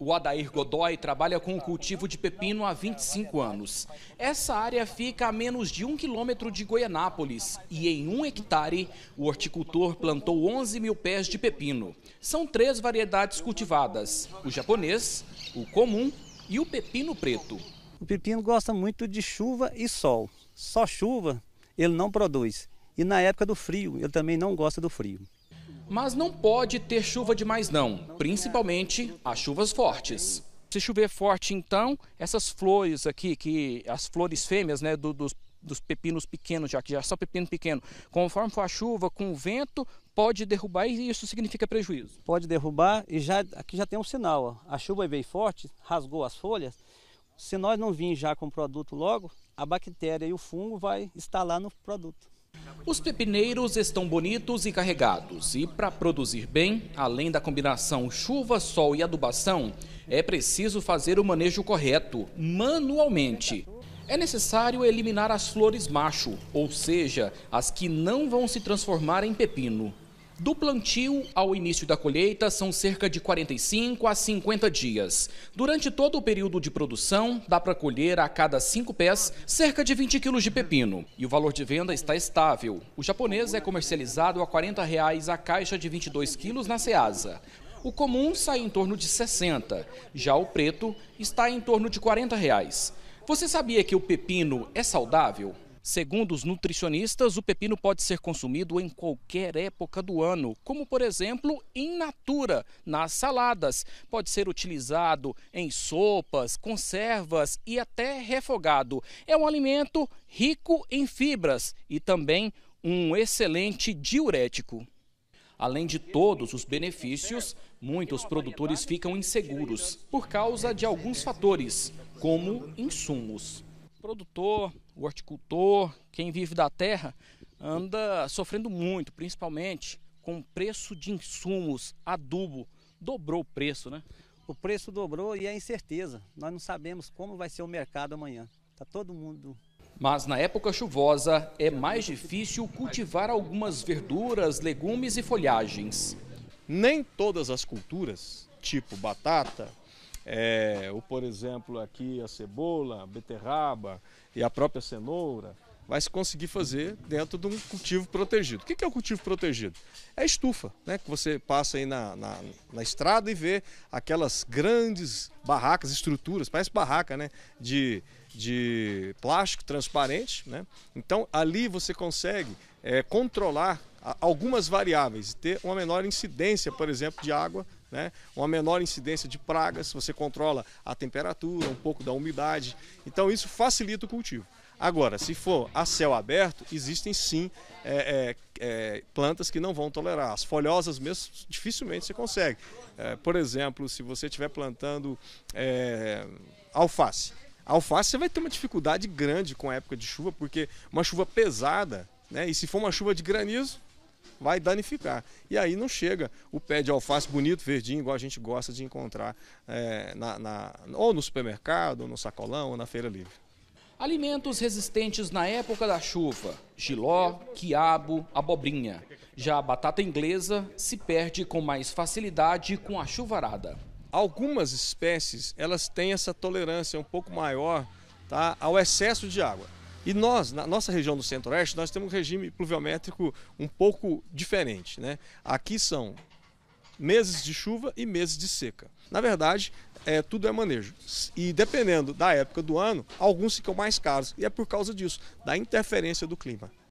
O Adair Godoy trabalha com o cultivo de pepino há 25 anos. Essa área fica a menos de um quilômetro de Goianápolis e em um hectare o horticultor plantou 11 mil pés de pepino. São três variedades cultivadas, o japonês, o comum e o pepino preto. O pepino gosta muito de chuva e sol. Só chuva ele não produz. E na época do frio, ele também não gosta do frio. Mas não pode ter chuva demais não, principalmente as chuvas fortes. Se chover forte, então, essas flores aqui, que as flores fêmeas né, do, dos, dos pepinos pequenos, já que já é são pepino pequeno, conforme for a chuva, com o vento, pode derrubar e isso significa prejuízo. Pode derrubar e já aqui já tem um sinal. Ó. A chuva veio forte, rasgou as folhas. Se nós não vir já com o produto logo, a bactéria e o fungo vai instalar no produto. Os pepineiros estão bonitos e carregados, e para produzir bem, além da combinação chuva, sol e adubação, é preciso fazer o manejo correto, manualmente. É necessário eliminar as flores macho, ou seja, as que não vão se transformar em pepino. Do plantio ao início da colheita são cerca de 45 a 50 dias. Durante todo o período de produção, dá para colher a cada 5 pés cerca de 20 quilos de pepino. E o valor de venda está estável. O japonês é comercializado a R$ 40 reais a caixa de 22 quilos na Ceasa. O comum sai em torno de 60, já o preto está em torno de 40 reais. Você sabia que o pepino é saudável? Segundo os nutricionistas, o pepino pode ser consumido em qualquer época do ano, como por exemplo em natura, nas saladas. Pode ser utilizado em sopas, conservas e até refogado. É um alimento rico em fibras e também um excelente diurético. Além de todos os benefícios, muitos produtores ficam inseguros por causa de alguns fatores, como insumos. produtor o horticultor, quem vive da terra, anda sofrendo muito, principalmente com o preço de insumos, adubo, dobrou o preço, né? O preço dobrou e é incerteza. Nós não sabemos como vai ser o mercado amanhã. Tá todo mundo mas na época chuvosa é mais difícil cultivar algumas verduras, legumes e folhagens. Nem todas as culturas, tipo batata, é, ou por exemplo aqui a cebola, a beterraba e a própria cenoura, vai se conseguir fazer dentro de um cultivo protegido. O que é o cultivo protegido? É a estufa, né? Que você passa aí na, na, na estrada e vê aquelas grandes barracas, estruturas, parece barraca, né? De, de plástico transparente, né? Então ali você consegue é, controlar algumas variáveis e ter uma menor incidência, por exemplo, de água né? uma menor incidência de pragas, você controla a temperatura, um pouco da umidade. Então isso facilita o cultivo. Agora, se for a céu aberto, existem sim é, é, é, plantas que não vão tolerar. As folhosas mesmo dificilmente você consegue. É, por exemplo, se você estiver plantando é, alface. alface você vai ter uma dificuldade grande com a época de chuva, porque uma chuva pesada, né? E se for uma chuva de granizo, vai danificar. E aí não chega o pé de alface bonito, verdinho, igual a gente gosta de encontrar é, na, na, ou no supermercado, ou no sacolão, ou na feira livre. Alimentos resistentes na época da chuva: giló, quiabo, abobrinha. Já a batata inglesa se perde com mais facilidade com a chuvarada. Algumas espécies elas têm essa tolerância um pouco maior tá, ao excesso de água. E nós, na nossa região do centro-oeste, nós temos um regime pluviométrico um pouco diferente. Né? Aqui são meses de chuva e meses de seca. Na verdade, é, tudo é manejo. E dependendo da época do ano, alguns ficam mais caros. E é por causa disso, da interferência do clima.